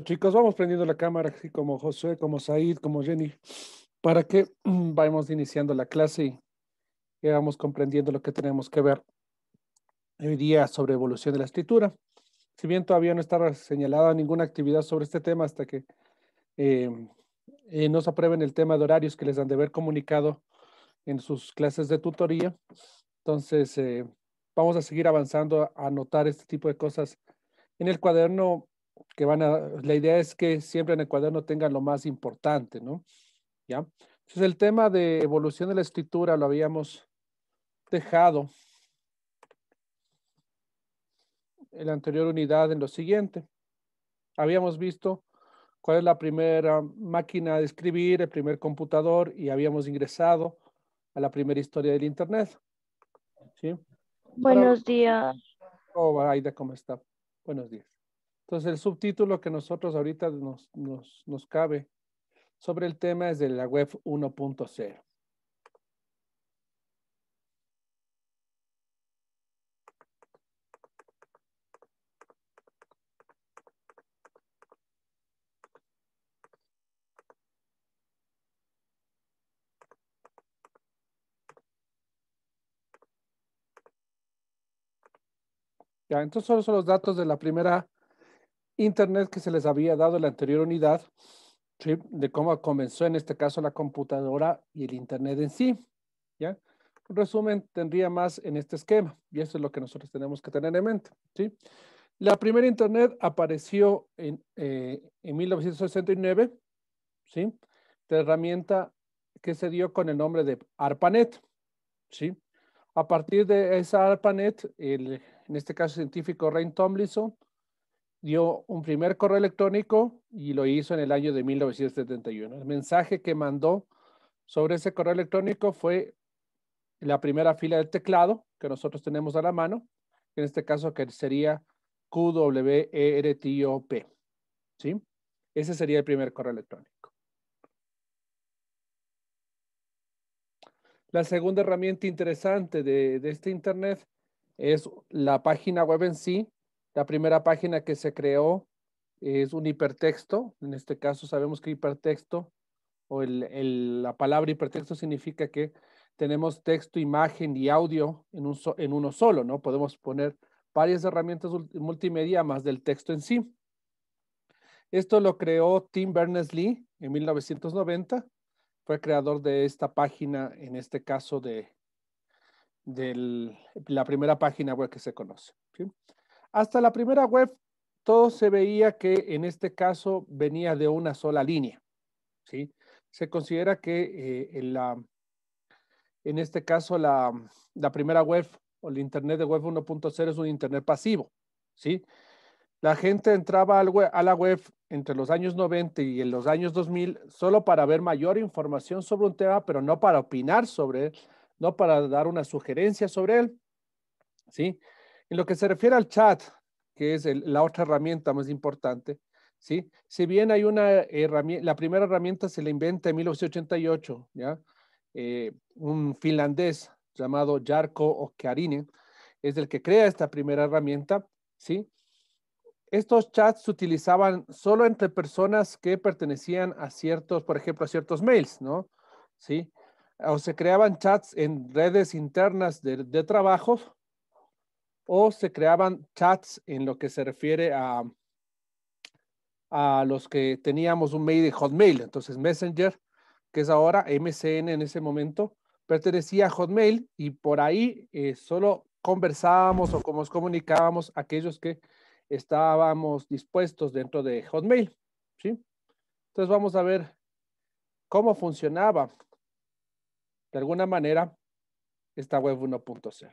chicos, vamos prendiendo la cámara, así como José, como Said, como Jenny, para que vayamos iniciando la clase y vamos comprendiendo lo que tenemos que ver hoy día sobre evolución de la escritura. Si bien todavía no está señalada ninguna actividad sobre este tema hasta que em, eh, nos aprueben el tema de horarios que les han de haber comunicado en sus clases de tutoría, entonces eh, vamos a seguir avanzando a anotar este tipo de cosas en el cuaderno van la idea es que siempre en el cuaderno tengan lo más importante, ¿no? ¿Ya? Entonces el tema de evolución de la escritura lo habíamos dejado en la anterior unidad en lo siguiente. Habíamos visto cuál es la primera máquina de escribir, el primer computador y habíamos ingresado a la primera historia del Internet. ¿Sí? Buenos días. Oh, Aida, ¿cómo está? Buenos días. Entonces, el subtítulo que nosotros ahorita nos, nos, nos cabe sobre el tema es de la web 1.0. Ya, entonces, solo son los datos de la primera Internet que se les había dado en la anterior unidad, ¿sí? de cómo comenzó en este caso la computadora y el Internet en sí. ¿ya? resumen tendría más en este esquema y eso es lo que nosotros tenemos que tener en mente. ¿sí? La primera Internet apareció en, eh, en 1969, ¿sí? de herramienta que se dio con el nombre de ARPANET. ¿sí? A partir de esa ARPANET, en este caso científico Rain Tomlinson, dio un primer correo electrónico y lo hizo en el año de 1971. El mensaje que mandó sobre ese correo electrónico fue la primera fila del teclado que nosotros tenemos a la mano, en este caso que sería QWERTOP. ¿Sí? Ese sería el primer correo electrónico. La segunda herramienta interesante de, de este Internet es la página web en sí, la primera página que se creó es un hipertexto. En este caso sabemos que hipertexto o la palabra hipertexto significa que tenemos texto, imagen y audio en, uno solo, ¿no? Podemos poner varias herramientas multimedia más del texto en sí. Esto lo creó Tim Berners-Lee en 1990. Fue creador de esta página, en este caso de, de la primera página web que se conoce. ¿sí? Hasta la primera web, todo se veía que en este caso venía de una sola línea. ¿sí? Se considera que eh, en, la, en este caso la, primera web o el Internet de Web 1.0 es un Internet pasivo. ¿sí? La gente entraba a la web entre los años 90 y en los años 2000 solo para ver mayor información sobre un tema, pero no para opinar sobre él, no para dar una sugerencia sobre él. ¿sí? En lo que se refiere al chat, que es la otra herramienta más importante, ¿sí? Si bien hay una herramienta, la primera herramienta se la inventa en 1988, ¿ya? Eh, un finlandés llamado Jarko Okarinen es el que crea esta primera herramienta, ¿sí? Estos chats se utilizaban solo entre personas que pertenecían a ciertos, por ejemplo, a ciertos mails, ¿no? ¿Sí? O se creaban chats en redes internas de, de trabajos, o se creaban chats en lo que se refiere a, a los que teníamos un mail de Hotmail. Entonces Messenger, que es ahora MCN en ese momento, pertenecía a Hotmail y por ahí eh, solo conversábamos o como nos comunicábamos aquellos que estábamos dispuestos dentro de Hotmail. Entonces vamos a ver cómo funcionaba de alguna manera esta web 1.0.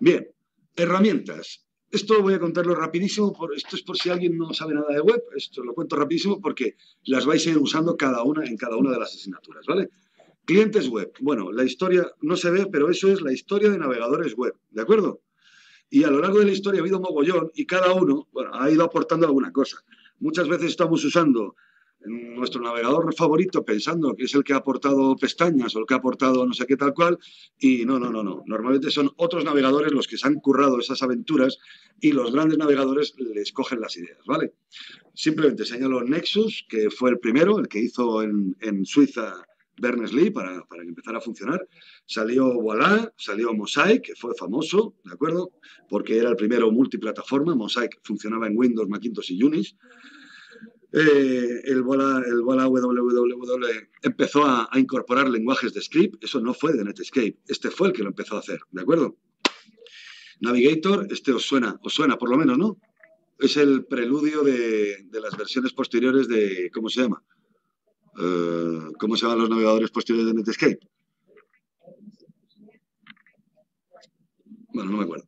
Bien, herramientas. Esto voy a contarlo rapidísimo, esto es por si alguien no sabe nada de web, esto lo cuento rapidísimo porque las vais a ir usando cada una en cada una de las asignaturas, ¿vale? Clientes web. Bueno, la historia no se ve, pero eso es la historia de navegadores web, ¿de acuerdo? Y a lo largo de la historia ha habido mogollón y cada uno ha ido aportando alguna cosa. Muchas veces estamos usando nuestro navegador favorito pensando que es el que ha aportado pestañas o el que ha aportado no sé qué tal cual y no, no, no, no. Normalmente son otros navegadores los que se han currado esas aventuras y los grandes navegadores les cogen las ideas, ¿vale? Simplemente señalo Nexus, que fue el primero, el que hizo en Suiza Berners-Lee para, para, que empezara a funcionar. Salió Voilà, salió Mosaic, que fue famoso, ¿de acuerdo? Porque era el primero multiplataforma. Mosaic funcionaba en Windows, Macintosh y Unix. Eh, el Voilà, el www empezó a, incorporar lenguajes de script. Eso no fue de Netscape. Este fue el que lo empezó a hacer, ¿de acuerdo? Navigator, este os suena, os suena por lo menos, ¿no? Es el preludio de las versiones posteriores de, ¿cómo se llama? Eh, ¿cómo se llaman los navegadores posteriores de Netscape? Bueno, no me acuerdo.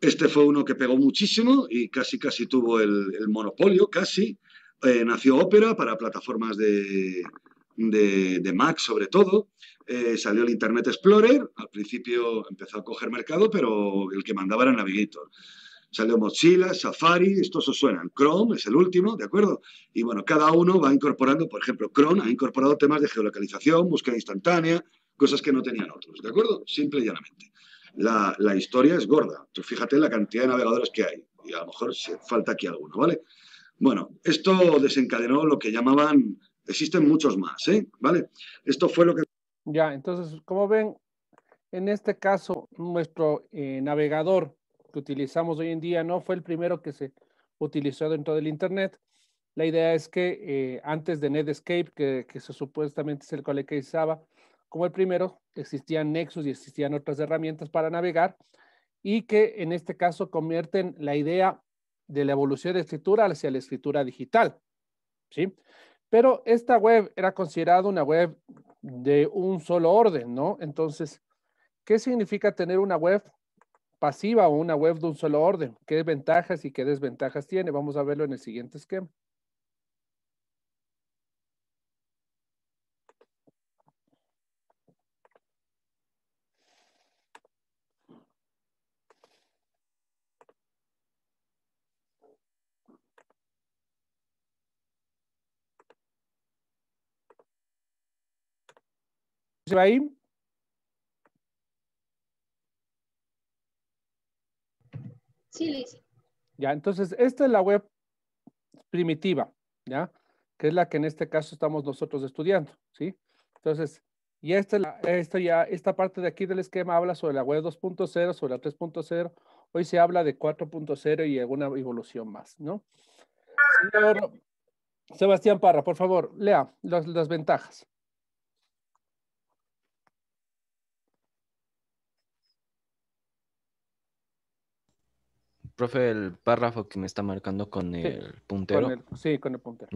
Este fue uno que pegó muchísimo y casi, casi tuvo el, monopolio, casi. Eh, nació Opera para plataformas de, de, Mac, sobre todo. Eh, salió el Internet Explorer. Al principio empezó a coger mercado, pero el que mandaba era Navigator. Salió Mozilla, Safari, estos os suenan. Chrome es el último, ¿de acuerdo? Y bueno, cada uno va incorporando, por ejemplo, Chrome ha incorporado temas de geolocalización, búsqueda instantánea, cosas que no tenían otros, ¿de acuerdo? Simple y llanamente. La, historia es gorda. fíjate la cantidad de navegadores que hay. Y a lo mejor falta aquí alguno, ¿vale? Bueno, esto desencadenó lo que llamaban, existen muchos más, ¿eh? ¿Vale? Esto fue lo que... Ya, entonces, como ven, en este caso, nuestro eh, navegador que utilizamos hoy en día no fue el primero que se utilizó dentro del Internet. La idea es que eh, antes de Netscape, que, que supuestamente es el cual que usaba como el primero, existían Nexus y existían otras herramientas para navegar y que en este caso convierten la idea de la evolución de escritura hacia la escritura digital. ¿sí? Pero esta web era considerada una web de un solo orden, ¿no? Entonces, ¿qué significa tener una web? pasiva o una web de un solo orden. ¿Qué ventajas y qué desventajas tiene? Vamos a verlo en el siguiente esquema. listo. Ya, entonces, esta es la web primitiva, ¿ya? Que es la que en este caso estamos nosotros estudiando, ¿sí? Entonces, y esta, esta, ya, esta parte de aquí del esquema habla sobre la web 2.0, sobre la 3.0. Hoy se habla de 4.0 y alguna evolución más, ¿no? Sebastián Parra, por favor, lea las ventajas. Profe, el párrafo que me está marcando con el puntero. sí, con el puntero.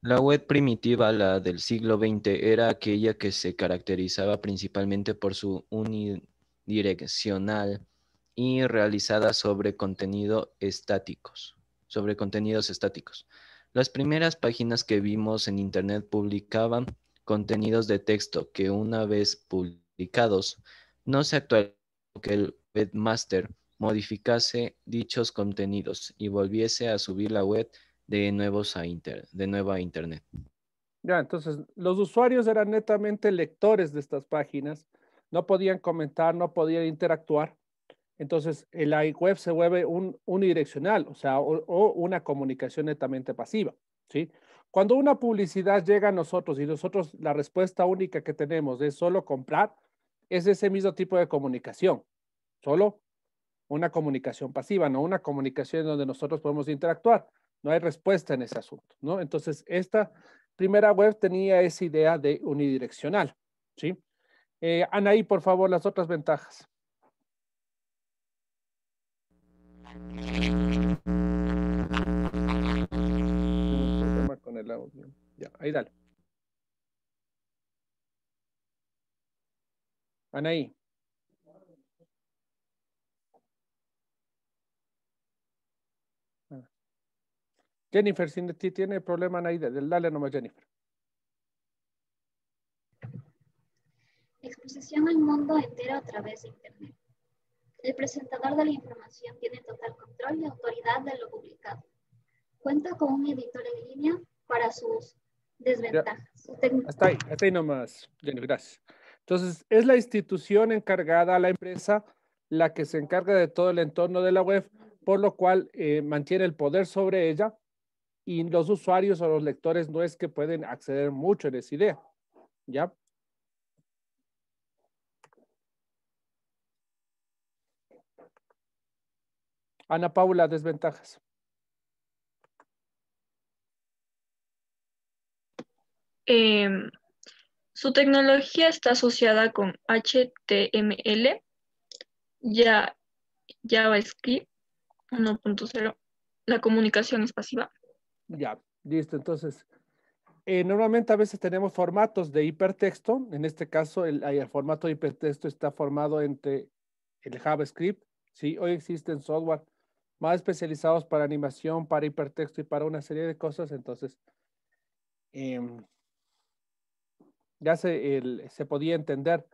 La web primitiva, la del siglo XX, era aquella que se caracterizaba principalmente por su unidireccional y realizada sobre contenido estáticos, sobre contenidos estáticos. Las primeras páginas que vimos en Internet publicaban contenidos de texto que una vez publicados no se actualizó que el webmaster modificase dichos contenidos y volviese a subir la web de, nuevo a de nueva Internet. Ya, entonces los usuarios eran netamente lectores de estas páginas, no podían comentar, no podían interactuar. Entonces el web se vuelve un, unidireccional, o sea, o, una comunicación netamente pasiva, ¿sí? Cuando una publicidad llega a nosotros y nosotros la respuesta única que tenemos es solo comprar, es ese mismo tipo de comunicación. Solo una comunicación pasiva, no una comunicación donde nosotros podemos interactuar. No hay respuesta en ese asunto, ¿no? Entonces, esta primera web tenía esa idea de unidireccional, ¿sí? Eh, Anaí, por favor, las otras ventajas. ahí dale. Anaí. Jennifer, si tiene problema Naida, dale nomás Jennifer. Exposición al mundo entero a través de Internet. El presentador de la información tiene total control y autoridad de lo publicado. Cuenta con un editor en línea para sus desventajas. hasta ahí, ahí nomás, Jennifer, gracias. Entonces, es la institución encargada la empresa la que se encarga de todo el entorno de la web, por lo cual eh, mantiene el poder sobre ella y los usuarios o los lectores no es que pueden acceder mucho a esa idea. ¿Ya? Ana Paula, desventajas. Em, su tecnología está asociada con HTML, ya, JavaScript 1.0. La comunicación es pasiva. Ya, listo. Entonces, eh, normalmente a veces tenemos formatos de hipertexto. En este caso, el, formato de hipertexto está formado entre el JavaScript. Sí, hoy existen software más especializados para animación, para hipertexto y para una serie de cosas. Entonces, em, ya se, se podía entender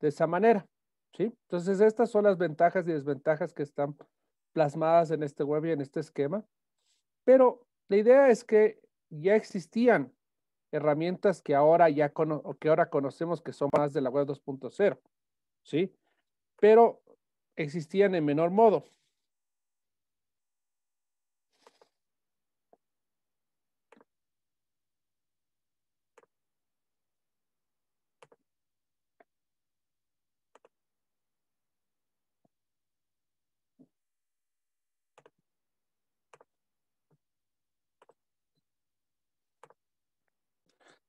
de esa manera. ¿sí? Entonces, estas son las ventajas y desventajas que están plasmadas en este web y en este esquema. Pero la idea es que ya existían herramientas que ahora ya que ahora conocemos que son más de la web 2.0, ¿sí? Pero existían en menor modo.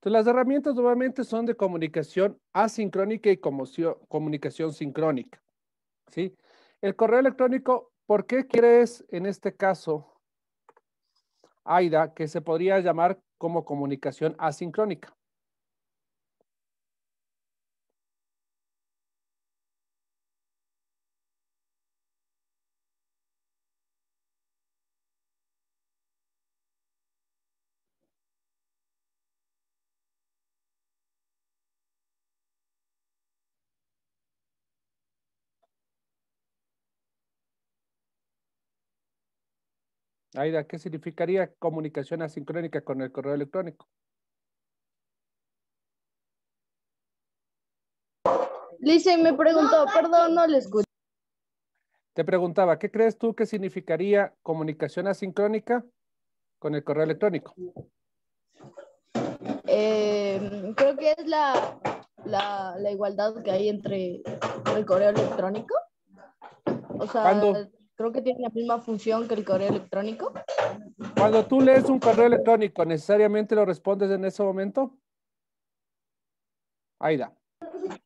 Entonces, las herramientas nuevamente son de comunicación asincrónica y comunicación sincrónica. ¿sí? El correo electrónico, ¿por qué crees en este caso, Aida, que se podría llamar como comunicación asincrónica? Aida, ¿qué significaría comunicación asincrónica con el correo electrónico? Lice me preguntó, perdón, no le escuché. Te preguntaba, ¿qué crees tú que significaría comunicación asincrónica con el correo electrónico? Eh, creo que es la, igualdad que hay entre el correo electrónico. O sea, creo que tiene la misma función que el correo electrónico. Cuando tú lees un correo electrónico, ¿necesariamente lo respondes en ese momento? Aida.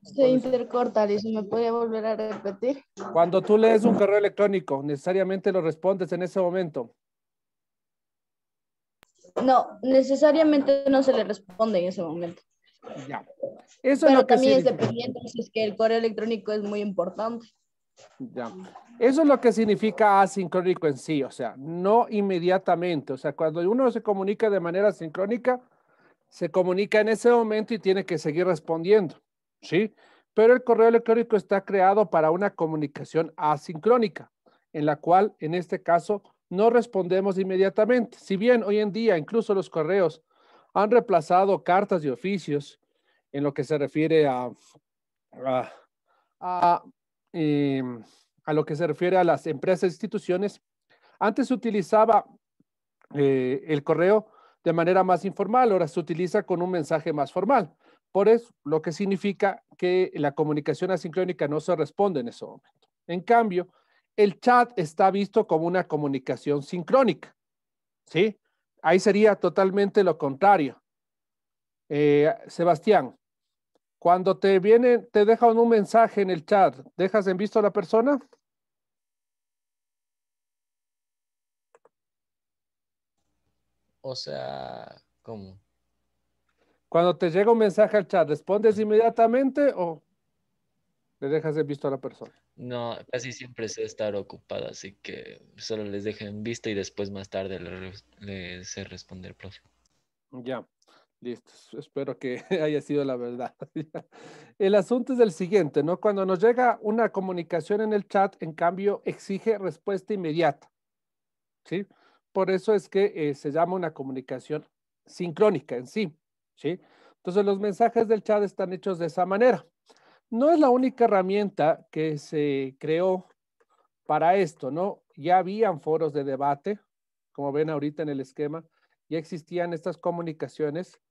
Se intercorta, y me puede volver a repetir. Cuando tú lees un correo electrónico, ¿necesariamente lo respondes en ese momento? No, necesariamente no se le responde en ese momento. Ya. Eso Pero lo que también es dependiente, es que el correo electrónico es muy importante. Eso es lo que significa asincrónico en sí, o sea, no inmediatamente, o sea, cuando uno se comunica de manera sincrónica, se comunica en ese momento y tiene que seguir respondiendo, ¿sí? Pero el correo electrónico está creado para una comunicación asincrónica, en la cual, en este caso, no respondemos inmediatamente. Si bien hoy en día incluso los correos han reemplazado cartas y oficios en lo que se refiere a eh, a lo que se refiere a las empresas e instituciones, antes se utilizaba eh, el correo de manera más informal, ahora se utiliza con un mensaje más formal. Por eso, lo que significa que la comunicación asincrónica no se responde en ese momento. En cambio, el chat está visto como una comunicación sincrónica. ¿Sí? Ahí sería totalmente lo contrario. Eh, Sebastián, cuando te vienen, te dejan un mensaje en el chat, ¿dejas en visto a la persona? O sea, ¿cómo? Cuando te llega un mensaje al chat, ¿respondes inmediatamente o le dejas en visto a la persona? No, casi siempre sé estar ocupada, así que solo les dejo en vista y después más tarde les sé responder, profe. Ya. Listo, espero que haya sido la verdad. El asunto es el siguiente, ¿no? Cuando nos llega una comunicación en el chat, en cambio, exige respuesta inmediata, ¿sí? Por eso es que eh, se llama una comunicación sincrónica en sí, ¿sí? Entonces, los mensajes del chat están hechos de esa manera. No es la única herramienta que se creó para esto, ¿no? Ya habían foros de debate, como ven ahorita en el esquema, ya existían estas comunicaciones,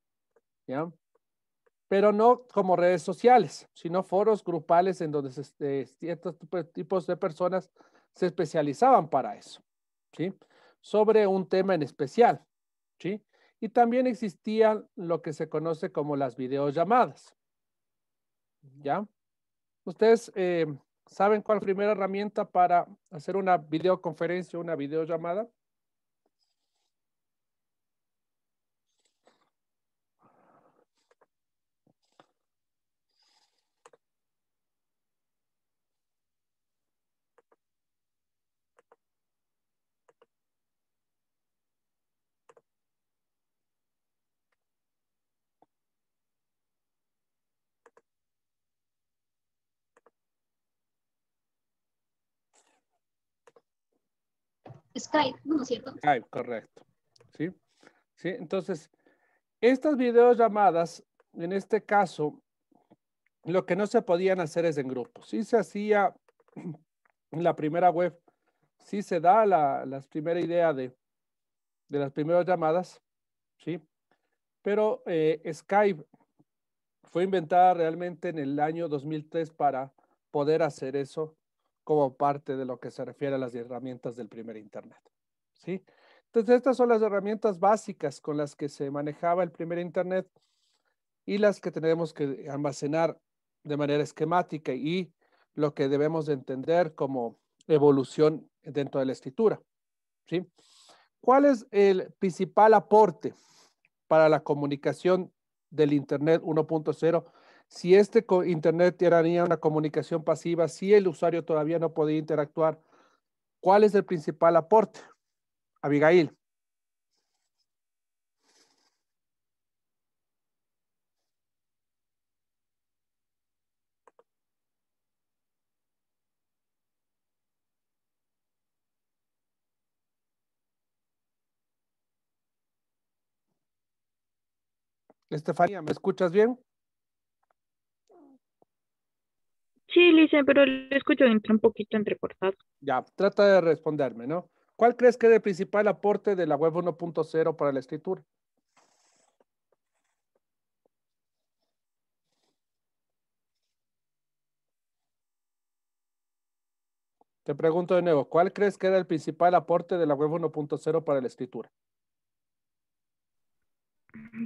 pero no como redes sociales, sino foros grupales en donde este, ciertos tipos de personas se especializaban para eso, ¿sí? Sobre un tema en especial, ¿sí? Y también existían lo que se conoce como las videollamadas, ¿ya? Ustedes eh, saben cuál primera herramienta para hacer una videoconferencia, una videollamada. Skype, ¿no es cierto? Skype, correcto. ¿Sí? ¿Sí? Entonces, estas videollamadas, en este caso, lo que no se podían hacer es en grupo. Sí se hacía en la primera web, sí se da la, primera idea de, de las primeras llamadas, ¿sí? Pero eh, Skype fue inventada realmente en el año 2003 para poder hacer eso como parte de lo que se refiere a las herramientas del primer Internet. ¿sí? Entonces, estas son las herramientas básicas con las que se manejaba el primer Internet y las que tenemos que almacenar de manera esquemática y lo que debemos entender como evolución dentro de la escritura. ¿sí? ¿Cuál es el principal aporte para la comunicación del Internet 1.0 si este Internet era una comunicación pasiva, si el usuario todavía no podía interactuar, ¿cuál es el principal aporte? Abigail. Estefanía, ¿me escuchas bien? Sí, Lisa, pero lo escucho entre un poquito entrecortado. Ya, trata de responderme, ¿no? ¿Cuál crees que es el principal aporte de la web 1.0 para la escritura? Te pregunto de nuevo, ¿cuál crees que era el principal aporte de la web 1.0 para la escritura?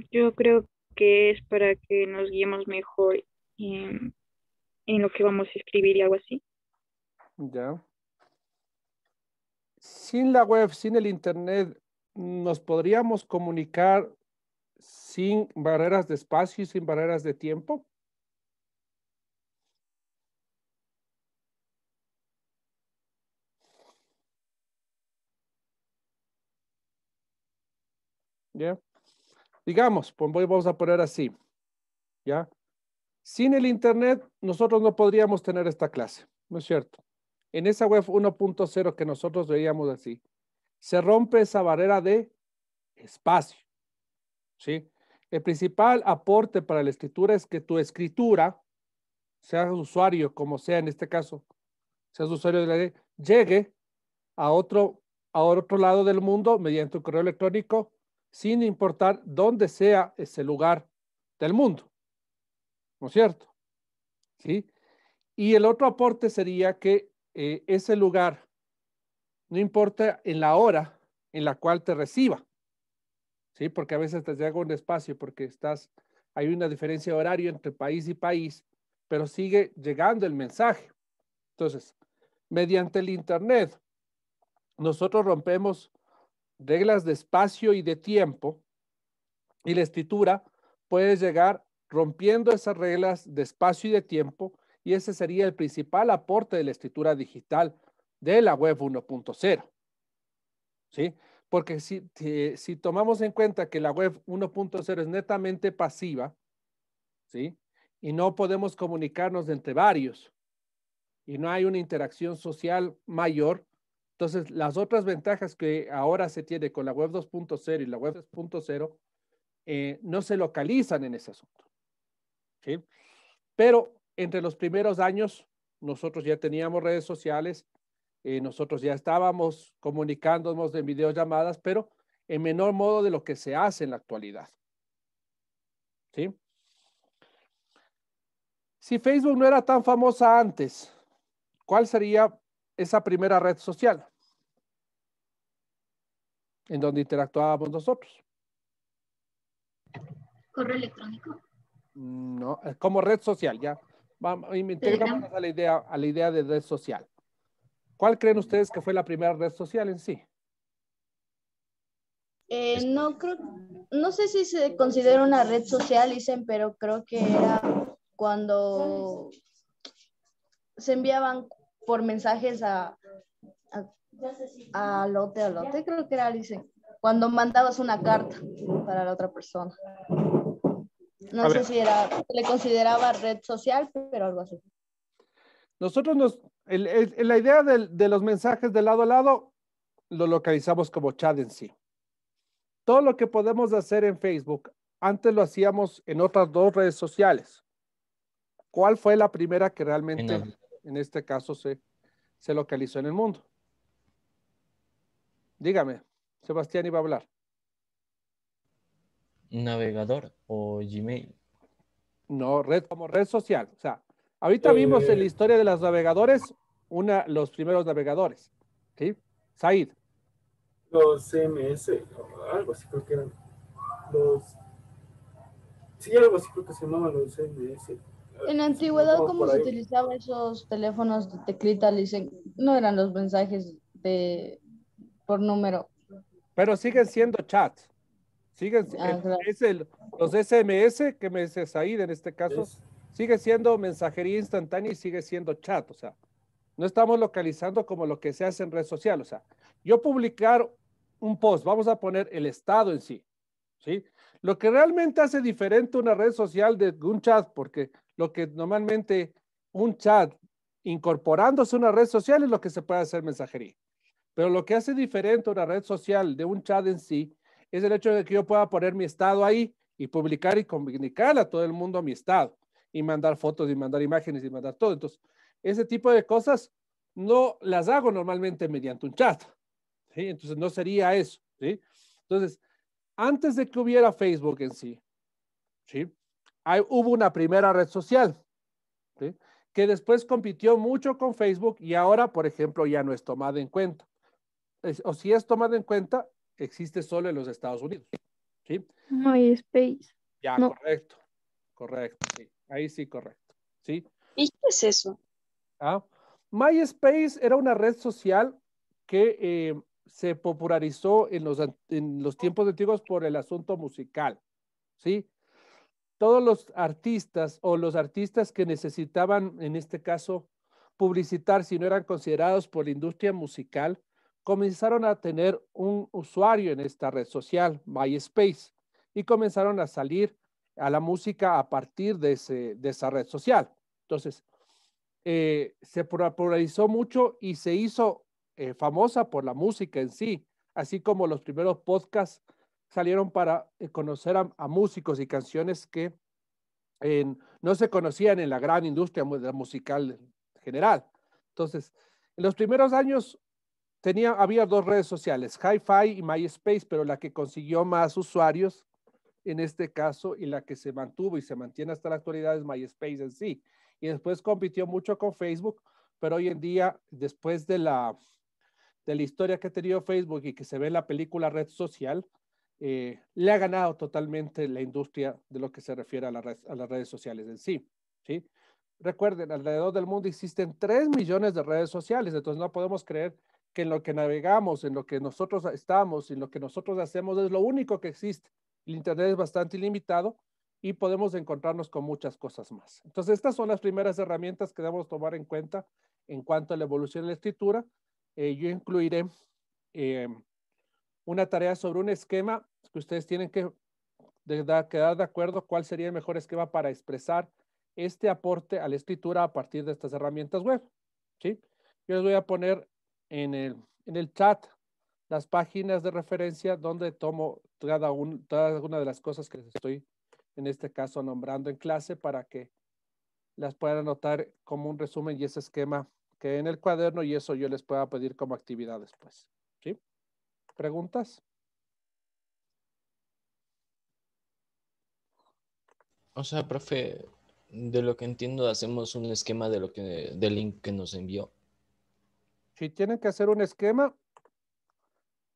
Yo creo que es para que nos guiemos mejor en en lo que vamos a escribir y algo así. Ya. Sin la web, sin el Internet, ¿nos podríamos comunicar sin barreras de espacio y sin barreras de tiempo? ¿Ya? Digamos, pues vamos a poner así, ¿ya? Sin el Internet, nosotros no podríamos tener esta clase, ¿no es cierto? En esa web 1.0 que nosotros veíamos así, se rompe esa barrera de espacio, ¿sí? El principal aporte para la escritura es que tu escritura, sea usuario como sea en este caso, sea usuario de la llegue a otro, a otro lado del mundo mediante un correo electrónico, sin importar dónde sea ese lugar del mundo. ¿no es cierto? ¿Sí? Y el otro aporte sería que eh, ese lugar, no importa en la hora en la cual te reciba, ¿sí? Porque a veces te llega un espacio porque estás, hay una diferencia de horario entre país y país, pero sigue llegando el mensaje. Entonces, mediante el Internet, nosotros rompemos reglas de espacio y de tiempo y la escritura puede llegar rompiendo esas reglas de espacio y de tiempo, y ese sería el principal aporte de la escritura digital de la web 1.0. ¿Sí? Porque si, tomamos en cuenta que la web 1.0 es netamente pasiva, ¿sí? Y no podemos comunicarnos entre varios y no hay una interacción social mayor, entonces las otras ventajas que ahora se tiene con la web 2.0 y la web 3.0 eh, no se localizan en ese asunto. ¿sí? Pero entre los primeros años, nosotros ya teníamos redes sociales, eh, nosotros ya estábamos comunicándonos en videollamadas, pero en menor modo de lo que se hace en la actualidad. Si Facebook no era tan famosa antes, ¿cuál sería esa primera red social? En donde interactuábamos nosotros. Correo electrónico. No, como red social, ya. Vamos, a la idea, a la idea de red social. ¿Cuál creen ustedes que fue la primera red social en sí? Eh, no creo, no sé si se considera una red social, dicen, pero creo que era cuando se enviaban por mensajes a, a, a lote creo que era, dicen, cuando mandabas una carta para la otra persona. No sé si era, le consideraba red social, pero algo así. Nosotros nos, la idea de, los mensajes de lado a lado lo localizamos como chat en sí. Todo lo que podemos hacer en Facebook, antes lo hacíamos en otras dos redes sociales. ¿Cuál fue la primera que realmente en, este caso se, se localizó en el mundo? Dígame, Sebastián iba a hablar navegador o Gmail. No, red como red social. O sea, ahorita vimos en la historia de los navegadores una, los primeros navegadores. ¿Sí? Said. Los CMS, algo así creo que eran. Los. Sí, algo así creo que se llamaban los CMS. En antigüedad, ¿cómo se utilizaban esos teléfonos de teclita? No eran los mensajes de por número. Pero siguen siendo chat. Ah, es los SMS que me dice Said en este caso, sigue siendo mensajería instantánea y sigue siendo chat, o sea, no estamos localizando como lo que se hace en red social, o sea, yo publicar un post, vamos a poner el estado en sí, ¿sí? Lo que realmente hace diferente una red social de un chat, porque lo que normalmente un chat incorporándose a una red social es lo que se puede hacer mensajería. Pero lo que hace diferente una red social de un chat en sí es el hecho de que yo pueda poner mi estado ahí y publicar y comunicar a todo el mundo mi estado y mandar fotos y mandar imágenes y mandar todo. Entonces, ese tipo de cosas no las hago normalmente mediante un chat. ¿sí? Entonces, no sería eso. ¿sí? Entonces, antes de que hubiera Facebook en sí, ¿sí? Hay, hubo una primera red social ¿sí? que después compitió mucho con Facebook y ahora, por ejemplo, ya no es tomada en cuenta. o si es tomada en cuenta, existe solo en los Estados Unidos. ¿Sí? MySpace. Ya, correcto. Correcto, Ahí sí, correcto. ¿Sí? ¿Y qué es eso? Ah, MySpace era una red social que eh, se popularizó en los, en los tiempos antiguos por el asunto musical. ¿Sí? Todos los artistas o los artistas que necesitaban, en este caso, publicitar si no eran considerados por la industria musical, comenzaron a tener un usuario en esta red social, MySpace, y comenzaron a salir a la música a partir de, de esa red social. Entonces, eh, se popularizó mucho y se hizo eh, famosa por la música en sí, así como los primeros podcasts salieron para eh, conocer a, músicos y canciones que no se conocían en la gran industria musical general. Entonces, en los primeros años tenía, había dos redes sociales, HiFi y MySpace, pero la que consiguió más usuarios en este caso y la que se mantuvo y se mantiene hasta la actualidad es MySpace en sí. Y después compitió mucho con Facebook, pero hoy en día, después de la, de la historia que ha tenido Facebook y que se ve en la película Red Social, eh, le ha ganado totalmente la industria de lo que se refiere a, las redes sociales en sí. ¿sí? Recuerden, alrededor del mundo existen 3 millones de redes sociales, entonces no podemos creer que en lo que navegamos, en lo que nosotros estamos, en lo que nosotros hacemos, es lo único que existe. El Internet es bastante ilimitado y podemos encontrarnos con muchas cosas más. Entonces, estas son las primeras herramientas que debemos tomar en cuenta en cuanto a la evolución de la escritura. Eh, yo incluiré eh, una tarea sobre un esquema que ustedes tienen que de, quedar de acuerdo cuál sería el mejor esquema para expresar este aporte a la escritura a partir de estas herramientas web. ¿sí? Yo les voy a poner en el, en el chat las páginas de referencia donde tomo cada, cada una de las cosas que les estoy en este caso nombrando en clase para que las puedan anotar como un resumen y ese esquema que en el cuaderno y eso yo les pueda pedir como actividad después. ¿Sí? ¿Preguntas? O sea, profe, de lo que entiendo, hacemos un esquema de lo que, del link que nos envió. Si tienen que hacer un esquema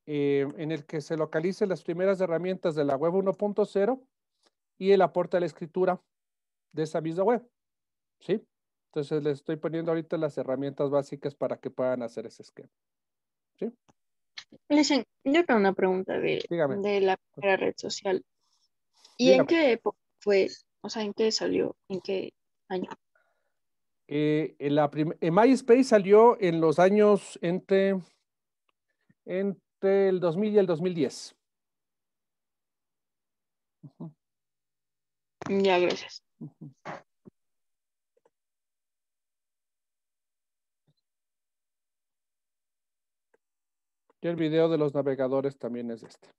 eh, en el que se localicen las primeras herramientas de la web 1.0 y el aporte a la escritura de esa misma web. ¿Sí? Entonces les estoy poniendo ahorita las herramientas básicas para que puedan hacer ese esquema. ¿Sí? Listen, yo tengo una pregunta de, de la red social. ¿Y en qué época fue? O sea, ¿en qué salió? ¿En qué año? Eh, en, la MySpace salió en los años entre, entre el 2000 y el 2010. Ya, gracias. Y el video de los navegadores también es este.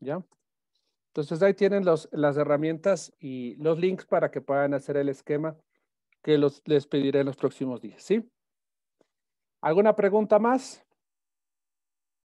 ¿Ya? Entonces ahí tienen las herramientas y los links para que puedan hacer el esquema que les pediré en los próximos días. ¿sí? ¿Alguna pregunta más?